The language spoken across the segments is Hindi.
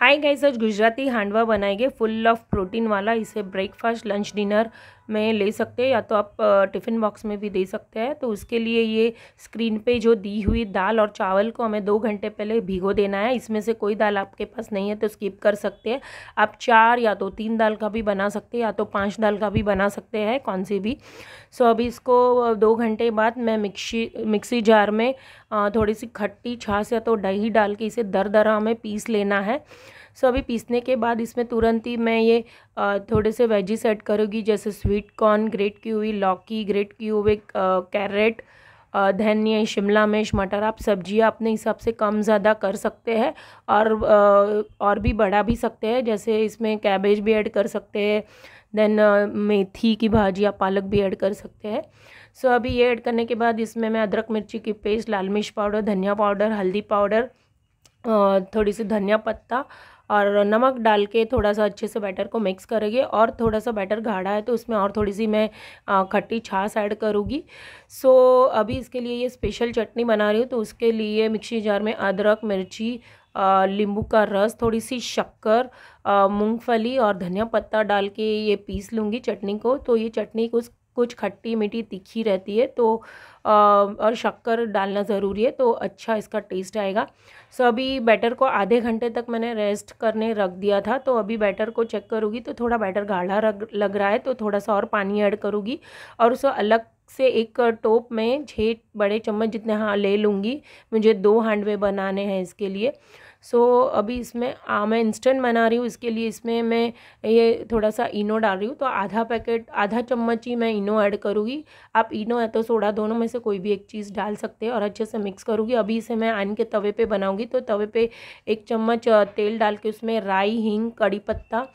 हाय गाइस आज गुजराती हांडवा बनाएंगे फुल ऑफ प्रोटीन वाला इसे ब्रेकफास्ट लंच डिनर में ले सकते हैं या तो आप टिफ़िन बॉक्स में भी दे सकते हैं तो उसके लिए ये स्क्रीन पे जो दी हुई दाल और चावल को हमें दो घंटे पहले भिगो देना है इसमें से कोई दाल आपके पास नहीं है तो स्किप कर सकते हैं आप चार या तो तीन दाल का भी बना सकते हैं या तो पाँच दाल का भी बना सकते हैं कौन सी भी सो अभी इसको दो घंटे बाद मैं मिक्सी मिक्सी जार में थोड़ी सी खट्टी छाछ या तो दही डाल के इसे दर दरा में पीस लेना है सो अभी पीसने के बाद इसमें तुरंत ही मैं ये थोड़े से वेजिस ऐड करूँगी जैसे स्वीट कॉर्न ग्रेट की हुई लौकी ग्रेट की हुए कैरेट धनिया शिमला मिर्च मटर आप सब्जियाँ अपने हिसाब से कम ज़्यादा कर सकते हैं और और भी बढ़ा भी सकते हैं जैसे इसमें कैबेज भी ऐड कर सकते हैं देन मेथी की भाजी या पालक भी ऐड कर सकते हैं सो so, अभी ये ऐड करने के बाद इसमें मैं अदरक मिर्ची की पेस्ट लाल मिर्च पाउडर धनिया पाउडर हल्दी पाउडर थोड़ी सी धनिया पत्ता और नमक डाल के थोड़ा सा अच्छे से बैटर को मिक्स करेंगे और थोड़ा सा बैटर गाढ़ा है तो उसमें और थोड़ी सी मैं खट्टी छाछ ऐड करूँगी सो अभी इसके लिए ये स्पेशल चटनी बना रही हूँ तो उसके लिए मिक्सी जार में अदरक मिर्ची लींबू का रस थोड़ी सी शक्कर मूंगफली और धनिया पत्ता डाल के ये पीस लूँगी चटनी को तो ये चटनी कुछ कुछ खट्टी मीठी तीखी रहती है तो आ, और शक्कर डालना ज़रूरी है तो अच्छा इसका टेस्ट आएगा सो अभी बैटर को आधे घंटे तक मैंने रेस्ट करने रख दिया था तो अभी बैटर को चेक करूँगी तो थोड़ा बैटर गाढ़ा लग रहा है तो थोड़ा सा और पानी ऐड करूँगी और उसे अलग से एक टोप में छः बड़े चम्मच जितने हाँ ले लूँगी मुझे दो हांडवे बनाने हैं इसके लिए सो अभी इसमें आ, मैं इंस्टेंट बना रही हूँ इसके लिए इसमें मैं ये थोड़ा सा इनो डाल रही हूँ तो आधा पैकेट आधा चम्मच ही मैं इनो ऐड करूँगी आप इनो या तो सोडा दोनों में से कोई भी एक चीज़ डाल सकते हैं और अच्छे से मिक्स करूँगी अभी इसे मैं आन के तवे पर बनाऊँगी तो तवे पर एक चम्मच तेल डाल के उसमें राई हींग कड़ी पत्ता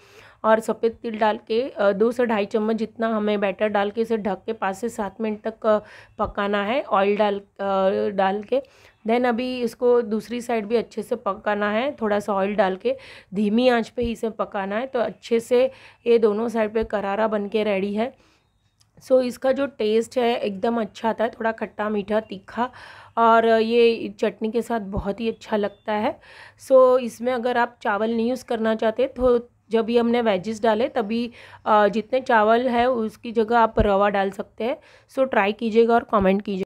और सफ़ेद तिल डाल के दो से ढाई चम्मच जितना हमें बैटर डाल के इसे ढक के पाँच से सात मिनट तक पकाना है ऑयल डाल डाल के देन अभी इसको दूसरी साइड भी अच्छे से पकाना है थोड़ा सा ऑयल डाल के धीमी आंच पे ही इसे पकाना है तो अच्छे से ये दोनों साइड पे करारा बन के रेडी है सो so, इसका जो टेस्ट है एकदम अच्छा आता है थोड़ा खट्टा मीठा तीखा और ये चटनी के साथ बहुत ही अच्छा लगता है सो so, इसमें अगर आप चावल नहीं यूज़ करना चाहते तो जब भी हमने वेजेस डाले तभी जितने चावल है उसकी जगह आप रवा डाल सकते हैं सो ट्राई कीजिएगा और कमेंट कीजिएगा